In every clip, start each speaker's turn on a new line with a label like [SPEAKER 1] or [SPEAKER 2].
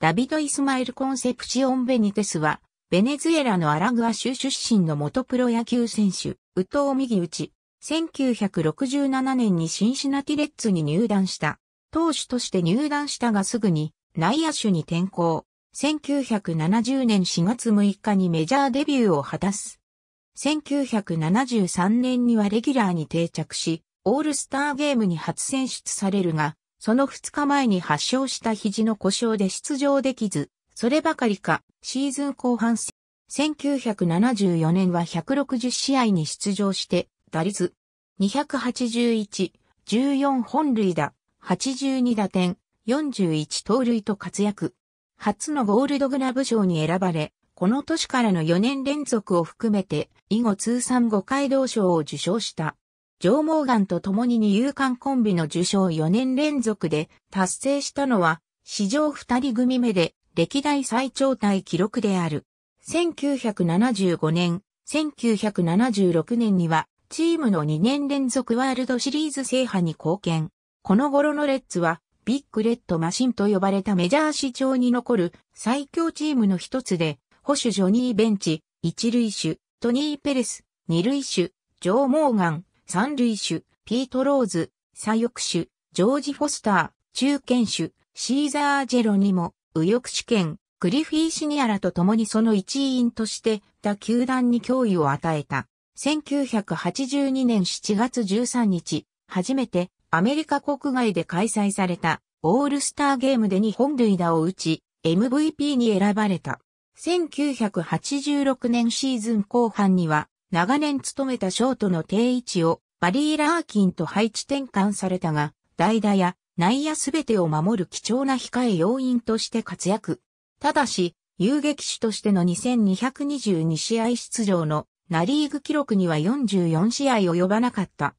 [SPEAKER 1] ダビド・イスマイル・コンセプチオン・ベニテスは、ベネズエラのアラグア州出身の元プロ野球選手、ウトウ・ミギウチ、1967年にシンシナティレッツに入団した。投手として入団したがすぐに内野手に転向。1970年4月6日にメジャーデビューを果たす。1973年にはレギュラーに定着し、オールスターゲームに初選出されるが、その2日前に発症した肘の故障で出場できず、そればかりか、シーズン後半戦、1974年は160試合に出場して、打率281、14本塁打、82打点、41盗塁と活躍。初のゴールドグラブ賞に選ばれ、この年からの4年連続を含めて、以後通算5回同賞を受賞した。上毛ンと共に二遊間コンビの受賞4年連続で達成したのは、史上二人組目で歴代最長体記録である。1975年、1976年には、チームの2年連続ワールドシリーズ制覇に貢献。この頃のレッツは、ビッグレッドマシンと呼ばれたメジャー史上に残る最強チームの一つで、保守ジョニー・ベンチ、一塁手、トニー・ペレス、二塁手、ジョー・モーガン、三塁手、ピート・ローズ、左翼手、ジョージ・フォスター、中堅手、シーザー・ジェロニモ、右翼試権、グリフィー・シニアラと共にその一員として他球団に脅威を与えた。1982年7月13日、初めてアメリカ国外で開催されたオールスターゲームで日本塁打を打ち、MVP に選ばれた。1986年シーズン後半には長年務めたショートの定位置をバリー・ラーキンと配置転換されたが、代打や内野すべてを守る貴重な控え要因として活躍。ただし、遊撃手としての2222試合出場のナリーグ記録には44試合及ばなかった。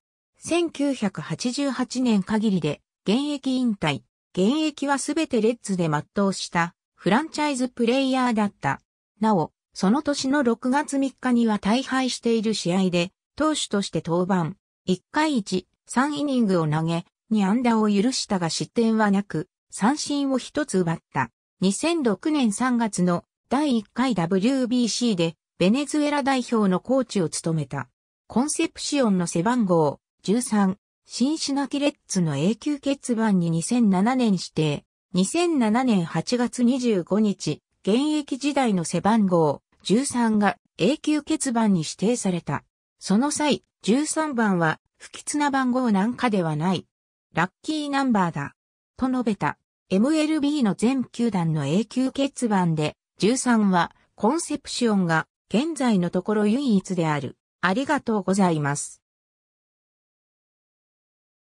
[SPEAKER 1] 1988年限りで現役引退。現役はすべてレッズで全うしたフランチャイズプレイヤーだった。なお、その年の6月3日には大敗している試合で、投手として登板、1回1、3イニングを投げ、2安打を許したが失点はなく、三振を一つ奪った。2006年3月の第1回 WBC でベネズエラ代表のコーチを務めた。コンセプシオンの背番号13、シンシナキレッツの永久欠番に2007年指定。2007年8月25日、現役時代の背番号13が永久欠番に指定された。その際、13番は不吉な番号なんかではない。ラッキーナンバーだ。と述べた。MLB の全球団の永久欠番で、13はコンセプシオンが現在のところ唯一である。ありがとうございます。